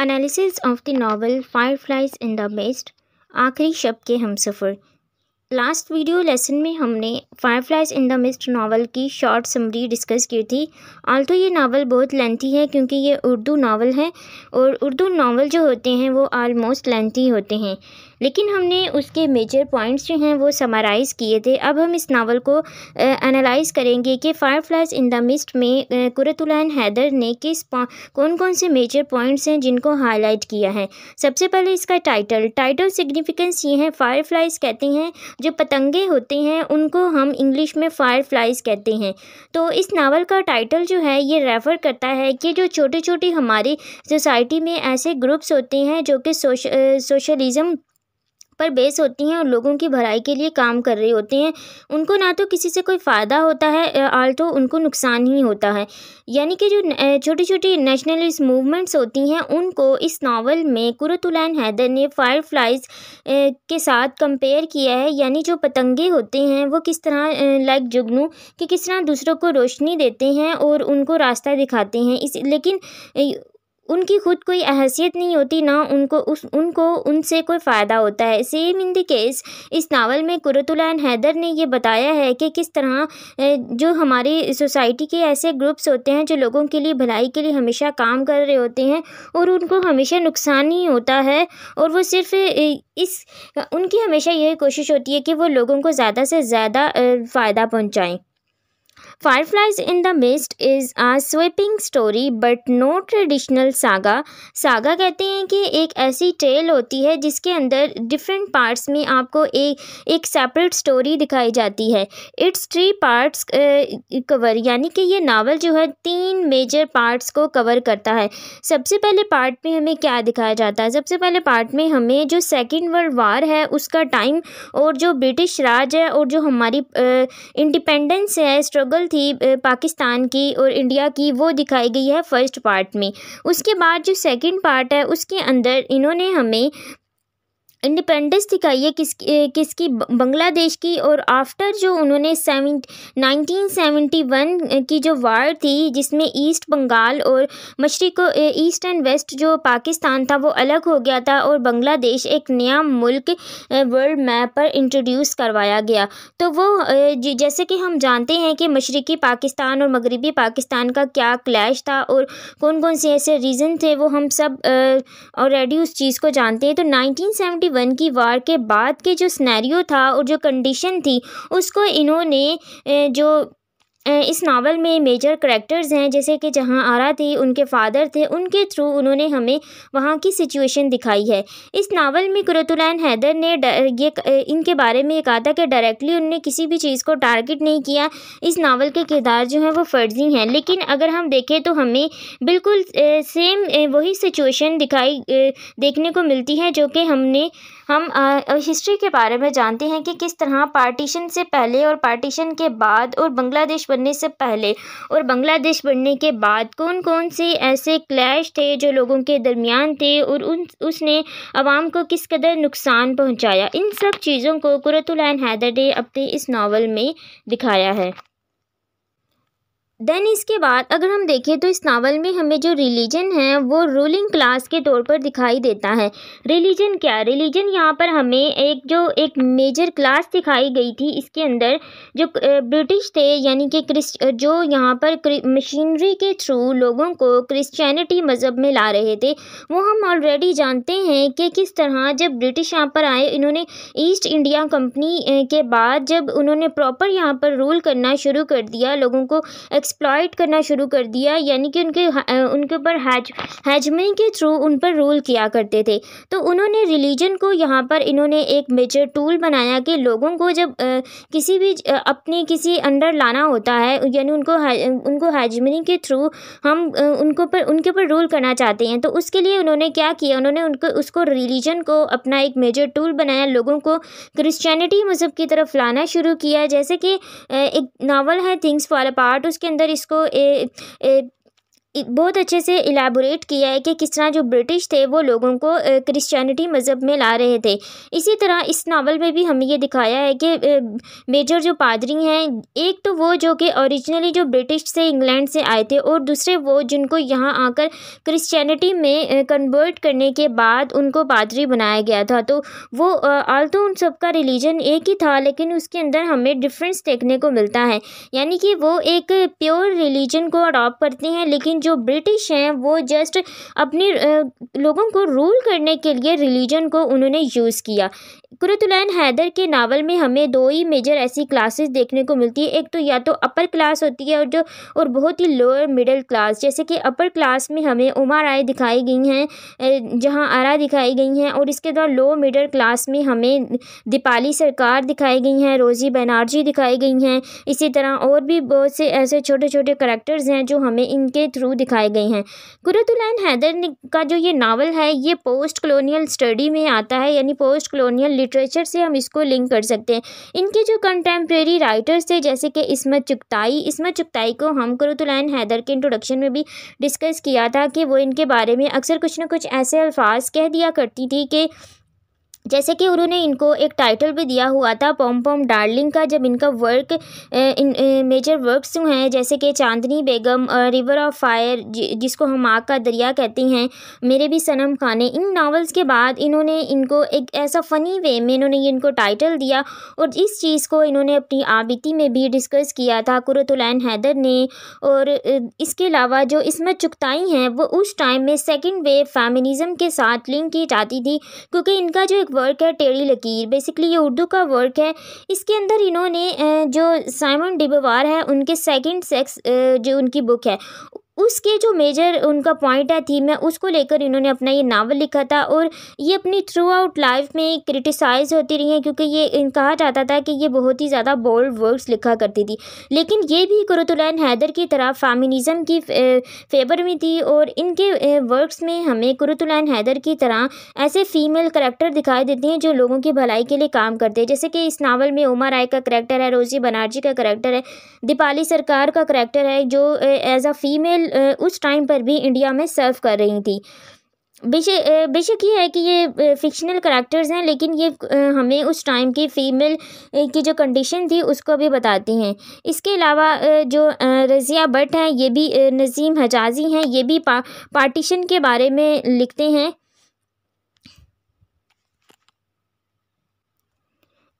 Analysis of the novel fireflies in the best आखिरी शब्द के हम सफ़र लास्ट वीडियो लेसन में हमने fireflies in the mist novel की शॉर्ट समरी डिस्कस की थी आल्टो ये नावल बहुत लेंथी है क्योंकि ये उर्दू नावल है और उर्दू नावल जो होते हैं वो आलमोस्ट लेंथी होते हैं लेकिन हमने उसके मेजर पॉइंट्स जो हैं वो समराइज़ किए थे अब हम इस नावल को एनालाइज करेंगे कि fireflies in the mist में कुरतुलैन हैदर ने किस कौन कौन से मेजर पॉइंट्स हैं जिनको हाईलाइट किया है सबसे पहले इसका टाइटल टाइटल सिग्निफिकेंस ये है फायर फ्लाइज कहते हैं जो पतंगे होते हैं उनको हम इंग्लिश में फायर फ्लाइज कहते हैं तो इस नावल का टाइटल जो है ये रेफ़र करता है कि जो छोटे छोटे हमारी सोसाइटी में ऐसे ग्रुप्स होते हैं जो कि सोश सोशलिज़म पर बेस होती हैं और लोगों की भलाई के लिए काम कर रही होती हैं उनको ना तो किसी से कोई फ़ायदा होता है आल्टो उनको नुकसान ही होता है यानी कि जो छोटी छोटी नेशनलिस्ट मूवमेंट्स होती हैं उनको इस नावल में कुरतुलैन हैदर ने फ्लाइज के साथ कंपेयर किया है यानी जो पतंगे होते हैं वो किस तरह लाइक जुगनू कि किस तरह दूसरों को रोशनी देते हैं और उनको रास्ता दिखाते हैं इस लेकिन उनकी खुद कोई हैसियत नहीं होती ना उनको उस उनको उनसे कोई फ़ायदा होता है सेम इन द केस इस नावल में कुरतुलैन हैदर ने यह बताया है कि किस तरह जो हमारी सोसाइटी के ऐसे ग्रुप्स होते हैं जो लोगों के लिए भलाई के लिए हमेशा काम कर रहे होते हैं और उनको हमेशा नुकसान ही होता है और वो सिर्फ इस उनकी हमेशा यही कोशिश होती है कि वो लोगों को ज़्यादा से ज़्यादा फ़ायदा पहुँचाएँ Fireflies in the Mist is a sweeping story but no traditional saga. Saga कहते हैं कि एक ऐसी टेल होती है जिसके अंदर डिफरेंट पार्ट्स में आपको एक एक सेपरेट स्टोरी दिखाई जाती है इट्स थ्री पार्ट्स कवर यानी कि ये नावल जो है तीन मेजर पार्ट्स को कवर करता है सबसे पहले पार्ट में हमें क्या दिखाया जाता है सबसे पहले पार्ट में हमें जो सेकेंड वर्ल्ड war है उसका टाइम और जो ब्रिटिश राज है और जो हमारी इंडिपेंडेंस है स्ट्रगल थी पाकिस्तान की और इंडिया की वो दिखाई गई है फ़र्स्ट पार्ट में उसके बाद जो सेकंड पार्ट है उसके अंदर इन्होंने हमें इंडिपेंडेंस दिखाई है किस किसकी बांग्लादेश की और आफ्टर जो उन्होंने सेवन नाइनटीन सेवेंटी वन की जो वार थी जिसमें ईस्ट बंगाल और मशरक ईस्ट एंड वेस्ट जो पाकिस्तान था वो अलग हो गया था और बांग्लादेश एक नया मुल्क वर्ल्ड मैप पर इंट्रोड्यूस करवाया गया तो वो जैसे कि हम जानते हैं कि मशरक़ी पाकिस्तान और मगरबी पाकिस्तान का क्या क्लैश था और कौन कौन से ऐसे रीज़न थे वो हम सब ऑलरेडी उस चीज़ को जानते हैं तो नाइनटीन वन की वार के बाद के जो स्नैरियो था और जो कंडीशन थी उसको इन्होंने जो इस नावल में मेजर करेक्टर्स हैं जैसे कि जहाँ आरा थी उनके फ़ादर थे उनके थ्रू उन्होंने हमें वहाँ की सिचुएशन दिखाई है इस नावल में कुरतुलैन हैदर ने ये इनके बारे में ये कहा था कि डायरेक्टली उनने किसी भी चीज़ को टारगेट नहीं किया इस नावल के किरदार जो हैं वो फ़र्जी हैं लेकिन अगर हम देखें तो हमें बिल्कुल सेम वही सिचुएशन दिखाई देखने को मिलती है जो कि हमने हम हिस्ट्री के बारे में जानते हैं कि किस तरह पार्टीशन से पहले और पार्टीशन के बाद और बांग्लादेश बनने से पहले और बांग्लादेश बनने के बाद कौन कौन से ऐसे क्लैश थे जो लोगों के दरमियान थे और उन उसने आवाम को किस कदर नुकसान पहुंचाया इन सब चीज़ों को कुरतुलैन हैदर ने अपने इस नावल में दिखाया है देन इसके बाद अगर हम देखें तो इस नावल में हमें जो रिलीजन है वो रूलिंग क्लास के तौर पर दिखाई देता है रिलीजन क्या रिलीजन यहाँ पर हमें एक जो एक मेजर क्लास दिखाई गई थी इसके अंदर जो ब्रिटिश थे यानी कि क्रिस्ट जो यहाँ पर मशीनरी के थ्रू लोगों को क्रिश्चियनिटी मज़हब में ला रहे थे वो हम ऑलरेडी जानते हैं कि किस तरह जब ब्रिटिश यहाँ पर आए इन्होंने ईस्ट इंडिया कंपनी के बाद जब उन्होंने प्रॉपर यहाँ पर रूल करना शुरू कर दिया लोगों को एक्सप्लॉयट करना शुरू कर दिया यानी कि उनके उनके ऊपर हैज हैजमनी के थ्रू उन पर रूल किया करते थे तो उन्होंने रिलीजन को यहाँ पर इन्होंने एक मेजर टूल बनाया कि लोगों को जब आ, किसी भी अपने किसी अंडर लाना होता है यानी उनको है, उनको हैजमनी के थ्रू हम उनको पर उनके ऊपर रूल करना चाहते हैं तो उसके लिए उन्होंने क्या किया उन्होंने उनको उसको रिलीजन को अपना एक मेजर टूल बनाया लोगों को क्रिश्चियनिटी मज़हब की तरफ लाना शुरू किया जैसे कि एक नावल है थिंग्स फॉल अपार्ट उसके अंदर इसको बहुत अच्छे से इलाबोरेट किया है कि किस तरह जो ब्रिटिश थे वो लोगों को क्रिश्चियनिटी मज़हब में ला रहे थे इसी तरह इस नावल में भी हमें ये दिखाया है कि मेजर जो पादरी हैं एक तो वो जो कि ओरिजिनली जो ब्रिटिश से इंग्लैंड से आए थे और दूसरे वो जिनको यहाँ आकर क्रिश्चियनिटी में कन्वर्ट करने के बाद उनको पादरी बनाया गया था तो वो आल तो उन सब का रिलीजन एक ही था लेकिन उसके अंदर हमें डिफरेंस देखने को मिलता है यानी कि वो एक प्योर रिलीजन को अडॉप्ट करते हैं लेकिन जो ब्रिटिश हैं वो जस्ट अपने लोगों को रूल करने के लिए रिलीजन को उन्होंने यूज़ किया कुरतुलैन हैदर के नावल में हमें दो ही मेजर ऐसी क्लासेस देखने को मिलती है एक तो या तो अपर क्लास होती है और जो और बहुत ही लोअर मिडिल क्लास जैसे कि अपर क्लास में हमें उमा राय दिखाई गई हैं जहां आरा दिखाई गई हैं और इसके दौरान लोअर मिडिल क्लास में हमें दीपाली सरकार दिखाई गई हैं रोज़ी बनर्जी दिखाई गई हैं इसी तरह और भी बहुत से ऐसे छोटे छोटे करेक्टर्स हैं जो हमें इनके थ्रू दिखाए गए हैं कुरतुलैन हैदर का जो ये नावल है ये पोस्ट कलोनियल स्टडी में आता है यानी पोस्ट कलोनियल लिटरेचर से हम इसको लिंक कर सकते हैं इनके जो कंटेम्प्रेरी राइटर्स थे जैसे कि इसमत चुगताई इसमत चुगताई को हम कुरतुलैन हैदर के इंट्रोडक्शन में भी डिस्कस किया था कि वो इनके बारे में अक्सर कुछ ना कुछ ऐसे अल्फाज कह दिया करती थी कि जैसे कि उन्होंने इनको एक टाइटल भी दिया हुआ था पॉम पॉम डार्लिंग का जब इनका वर्क इन मेजर वर्क्स हैं जैसे कि Chandni Begum river of fire जि, जिसको हम आग का दरिया कहते हैं मेरे भी सनम खाने इन नावल्स के बाद इन्होंने इनको एक ऐसा फ़नी वे में इन्होंने इनको टाइटल दिया और इस चीज़ को इन्होंने अपनी आबिती में भी डिस्कस किया था कुरतुलैन हैदर ने और इसके अलावा जो इसमें चुकताई हैं वो उस टाइम में सेकेंड वेव फैमिनिज़म के साथ लिंक की जाती थी क्योंकि इनका जो एक वर्क है टेढ़ी लकीर बेसिकली ये उर्दू का वर्क है इसके अंदर इन्होंने जो साइमन डिबवार है उनके सेकंड सेक्स जो उनकी बुक है उसके जो मेजर उनका पॉइंट है थीम है उसको लेकर इन्होंने अपना ये नावल लिखा था और ये अपनी थ्रू आउट लाइफ में क्रिटिसाइज होती रही हैं क्योंकि ये कहा जाता था कि ये बहुत ही ज़्यादा बोल्ड वर्ड्स लिखा करती थी लेकिन ये भी कुरतुलैन हैदर की तरह फैमिनिज़म की फेवर में थी और इनके वर्कस में हमें कुरतुलैन हैदर की तरह ऐसे फ़ीमेल करेक्टर दिखाई देते हैं जो लोगों की भलाई के लिए काम करते हैं जैसे कि इस नावल में उमा राय का करैक्टर है रोज़ी बनर्जी का करेक्टर है दीपाली सरकार का करैक्टर है जो एज अ फ़ीमेल उस टाइम पर भी इंडिया में सर्व कर रही थी बेशक बेशक ये है कि ये फ़िक्शनल करेक्टर्स हैं लेकिन ये हमें उस टाइम की फ़ीमेल की जो कंडीशन थी उसको भी बताती हैं इसके अलावा जो रज़िया भट्ट हैं ये भी नज़ीम हजाजी हैं ये भी पा, पार्टीशन के बारे में लिखते हैं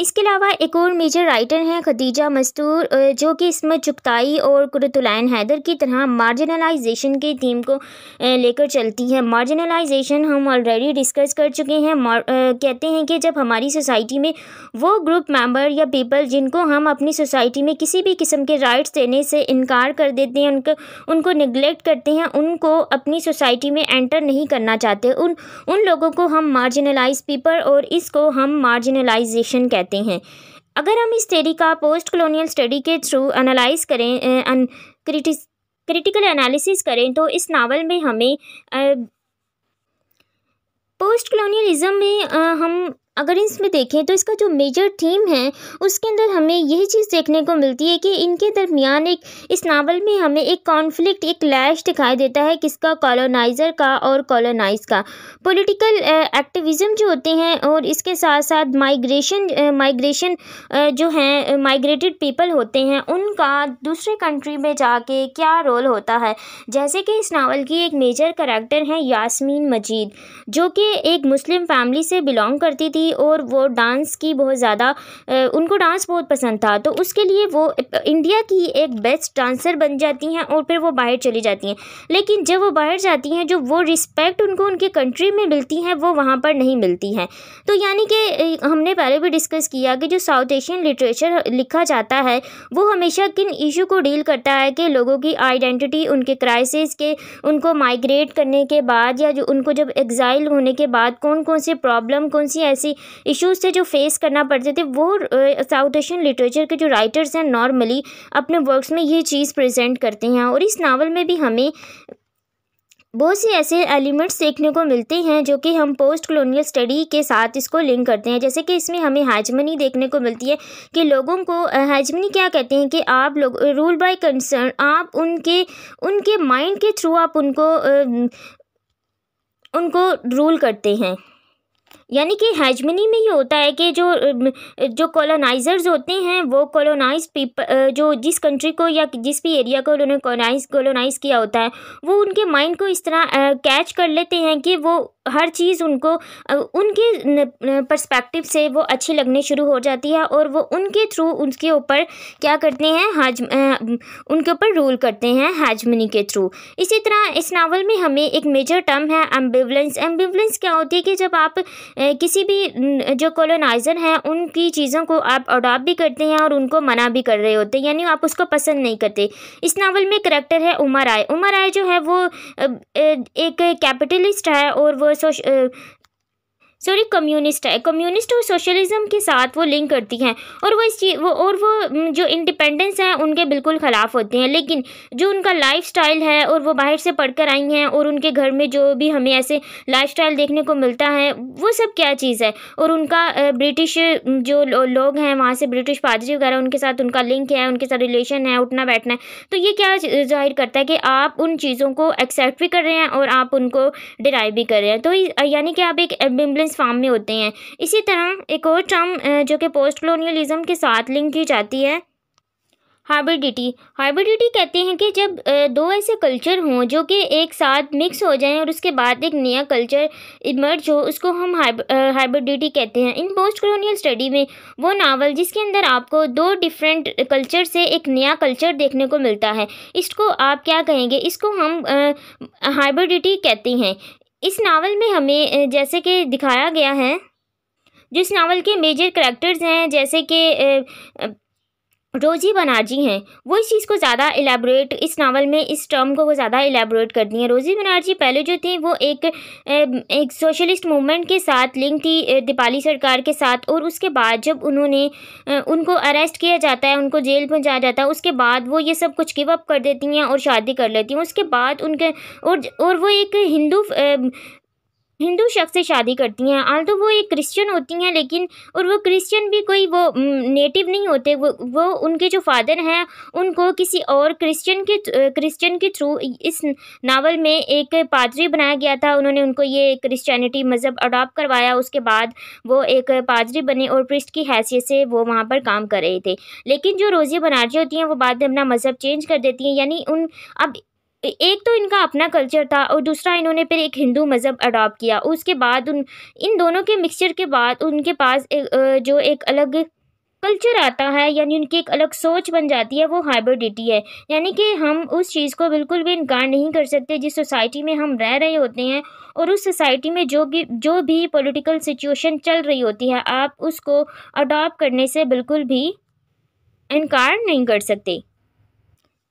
इसके अलावा एक और मेजर राइटर हैं खदीजा मस्तूर जो कि इसमें चुगताई और कुरतुलैन हैदर की तरह मार्जिनलाइजेशन की थीम को लेकर चलती है मार्जिनलाइजेशन हम ऑलरेडी डिस्कस कर चुके हैं कहते हैं कि जब हमारी सोसाइटी में वो ग्रुप मेंबर या पीपल जिनको हम अपनी सोसाइटी में किसी भी किस्म के राइट्स देने से इनकार कर देते हैं उनको उनको निगलेक्ट करते हैं उनको अपनी सोसाइटी में एंटर नहीं करना चाहते उन उन लोगों को हम मार्जिनलाइज पीपल और इसको हम मार्जिनलाइजेशन कहते कहते हैं अगर हम इस थेरी का पोस्ट कॉलोनियल स्टडी के थ्रू एनालाइज करें अन, क्रिटिस क्रिटिकल एनालिसिस करें तो इस नावल में हमें पोस्ट कॉलोनियलिज़म में आ, हम अगर इसमें देखें तो इसका जो मेजर थीम है उसके अंदर हमें यही चीज़ देखने को मिलती है कि इनके दरमियान एक इस नावल में हमें एक कॉन्फ्लिक्ट एक लैश दिखाई देता है किसका कॉलोनाइज़र का और कॉलोनाइज का पॉलिटिकल एक्टिविज़म जो होते हैं और इसके साथ साथ माइग्रेशन माइग्रेशन जो हैं माइग्रेटेड पीपल होते हैं उनका दूसरे कंट्री में जाके क्या रोल होता है जैसे कि इस नावल की एक मेजर करेक्टर हैं यासमीन मजीद जो कि एक मुस्लिम फैमिली से बिलोंग करती थी थी और वो डांस की बहुत ज़्यादा उनको डांस बहुत पसंद था तो उसके लिए वो इंडिया की एक बेस्ट डांसर बन जाती हैं और फिर वो बाहर चली जाती हैं लेकिन जब वो बाहर जाती हैं जो वो रिस्पेक्ट उनको उनके कंट्री में मिलती है वो वहाँ पर नहीं मिलती हैं तो यानी कि हमने पहले भी डिस्कस किया कि जो साउथ एशियन लिटरेचर लिखा जाता है वो हमेशा किन ईशू को डील करता है कि लोगों की आइडेंटिटी उनके क्राइसिस के उनको माइग्रेट करने के बाद या जो उनको जब एग्ज़ाइल होने के बाद कौन कौन सी प्रॉब्लम कौन सी ऐसी इश्यूज़ थे जो फेस करना पड़ते थे वो साउथ एशियन लिटरेचर के जो राइटर्स हैं नॉर्मली अपने वर्क्स में ये चीज़ प्रेजेंट करते हैं और इस नावल में भी हमें बहुत से ऐसे एलिमेंट्स देखने को मिलते हैं जो कि हम पोस्ट कलोनियल स्टडी के साथ इसको लिंक करते हैं जैसे कि इसमें हमें हाजमनी देखने को मिलती है कि लोगों को हाजमनी क्या कहते हैं कि आप लोग रूल बाय कंसर्न आप उनके उनके माइंड के थ्रू आप उनको उनको रूल करते हैं यानी कि हैजमनी में ये होता है कि जो जो कॉलोनाइज़र्स होते हैं वो कॉलोनाइज पीप जो जिस कंट्री को या जिस भी एरिया को उन्होंने कॉलोनाइज कॉलोनाइज़ किया होता है वो उनके माइंड को इस तरह कैच कर लेते हैं कि वो हर चीज़ उनको उनके पर्सपेक्टिव से वो अच्छी लगने शुरू हो जाती है और वो उनके थ्रू उनके ऊपर क्या करते हैं हाज उनके ऊपर रूल करते हैं हैजमनी के थ्रू इसी तरह इस नावल में हमें एक मेजर टर्म है एम्बिवलेंस एम्बिवलेंस क्या होती है कि जब आप किसी भी जो कॉलोनाइज़र हैं उनकी चीज़ों को आप अडॉप्ट भी करते हैं और उनको मना भी कर रहे होते हैं यानी आप उसको पसंद नहीं करते इस नावल में करेक्टर है उमर राय उमर राय जो है वो एक कैपिटलिस्ट है और वो सोश सॉरी कम्युनिस्ट है कम्युनिस्ट और सोशलिज्म के साथ वो लिंक करती हैं और वो इस चीज़ वो और वो जो इंडिपेंडेंस हैं उनके बिल्कुल ख़िलाफ़ होते हैं लेकिन जो उनका लाइफ स्टाइल है और वो बाहर से पढ़ कर आई हैं और उनके घर में जो भी हमें ऐसे लाइफ स्टाइल देखने को मिलता है वो सब क्या चीज़ है और उनका ब्रिटिश जो लोग हैं वहाँ से ब्रिटिश पादरी वगैरह उनके साथ उनका लिंक है उनके साथ रिलेशन है उठना बैठना है तो ये क्या जाहिर करता है कि आप उन चीज़ों को एक्सेप्ट भी कर रहे हैं और आप उनको डिराइव भी कर रहे हैं तो यानी कि आप एक एम्बुलेंस इस फॉर्म में होते हैं इसी तरह एक और टर्म जो कि पोस्ट कलोनियलिज़म के साथ लिंक की जाती है हाइब्रिडिटी हाइब्रिडिटी कहते हैं कि जब दो ऐसे कल्चर हों जो कि एक साथ मिक्स हो जाएं और उसके बाद एक नया कल्चर इमर्ज हो उसको हम हाइब्रिडिटी कहते हैं इन पोस्ट कॉलोनियल स्टडी में वो नावल जिसके अंदर आपको दो डिफरेंट कल्चर से एक नया कल्चर देखने को मिलता है इसको आप क्या कहेंगे इसको हम हाइब्रिडिटी कहते हैं इस नावल में हमें जैसे कि दिखाया गया है जिस नावल के मेजर करेक्टर्स हैं जैसे कि रोजी बनर्जी हैं वो इस चीज़ को ज़्यादा एलेबोरेट इस नावल में इस टर्म को वो ज़्यादा एलेबोरेट करती हैं रोजी बनर्जी पहले जो थी वो एक एक सोशलिस्ट मूवमेंट के साथ लिंक थी दीपाली सरकार के साथ और उसके बाद जब उन्होंने उनको अरेस्ट किया जाता है उनको जेल पहुंचाया जाता है उसके बाद वो ये सब कुछ गिवअप कर देती हैं और शादी कर लेती हैं उसके बाद उनके और और वो एक हिंदू हिंदू शख्स से शादी करती हैं आल तो वो एक क्रिश्चियन होती हैं लेकिन और वो क्रिश्चियन भी कोई वो नेटिव नहीं होते वो वो उनके जो फादर हैं उनको किसी और क्रिश्चियन के क्रिश्चियन के थ्रू इस नावल में एक पादरी बनाया गया था उन्होंने उनको ये क्रिश्चियनिटी मज़हब अडॉप्ट करवाया उसके बाद वो एक पादरी बने और प्रिस्ट की हैसियत से वो वहाँ पर काम कर रहे थे लेकिन जो रोज़िया बनारजी होती हैं वो बाद में अपना मज़हब चेंज कर देती हैं यानी उन अब एक तो इनका अपना कल्चर था और दूसरा इन्होंने फिर एक हिंदू मज़हब अडॉप्ट किया उसके बाद उन इन दोनों के मिक्सचर के बाद उनके पास एक, जो एक अलग कल्चर आता है यानी उनकी एक अलग सोच बन जाती है वो हाइब्रिडिटी है यानी कि हम उस चीज़ को बिल्कुल भी इनकार नहीं कर सकते जिस सोसाइटी में हम रह रहे होते हैं और उस सोसाइटी में जो भी जो भी पॉलिटिकल सिचुएशन चल रही होती है आप उसको अडॉप्ट करने से बिल्कुल भी इनकार नहीं कर सकते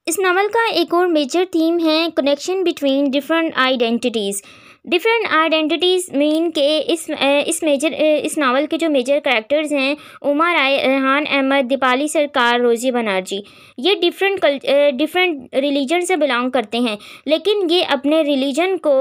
इस नावल का एक और मेजर थीम है connection between different identities different identities mean के इस इस मेजर इस नावल के जो मेजर करेक्टर्स हैं उमर आय रेहान अहमद दीपाली सरकार रोज़ी बनर्जी ये डिफरेंट कल डिफरेंट रिलीजन से बिलोंग करते हैं लेकिन ये अपने रिलीजन को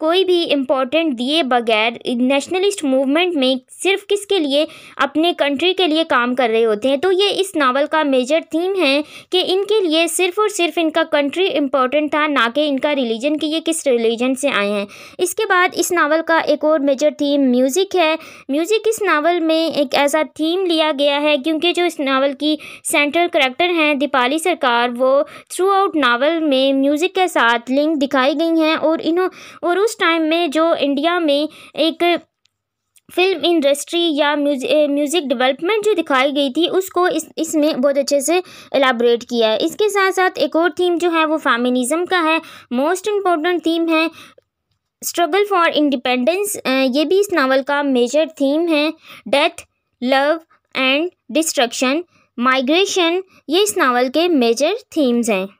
कोई भी इम्पोर्टेंट दिए बगैर नेशनलिस्ट मूवमेंट में सिर्फ किसके लिए अपने कंट्री के लिए काम कर रहे होते हैं तो ये इस नावल का मेजर थीम है कि इनके लिए सिर्फ और सिर्फ इनका कंट्री इम्पोर्टेंट था ना कि इनका रिलीजन कि ये किस रिलीजन से आए हैं इसके बाद इस नावल का एक और मेजर थीम म्यूज़िक है म्यूज़िक इस नावल में एक ऐसा थीम लिया गया है क्योंकि जो इस नावल की सेंट्रल करेक्टर हैं दीपाली सरकार वो थ्रू आउट नावल में म्यूज़िक के साथ लिंक दिखाई गई हैं और इन्हों और उस टाइम में जो इंडिया में एक फिल्म इंडस्ट्री या म्यूज़िक डेवलपमेंट जो दिखाई गई थी उसको इस इसमें बहुत अच्छे से एलाबरेट किया है इसके साथ साथ एक और थीम जो है वो फैमिनिज़म का है मोस्ट इम्पॉर्टेंट थीम है स्ट्रगल फॉर इंडिपेंडेंस ये भी इस नावल का मेजर थीम है death love and destruction migration ये इस नावल के मेजर थीम्स हैं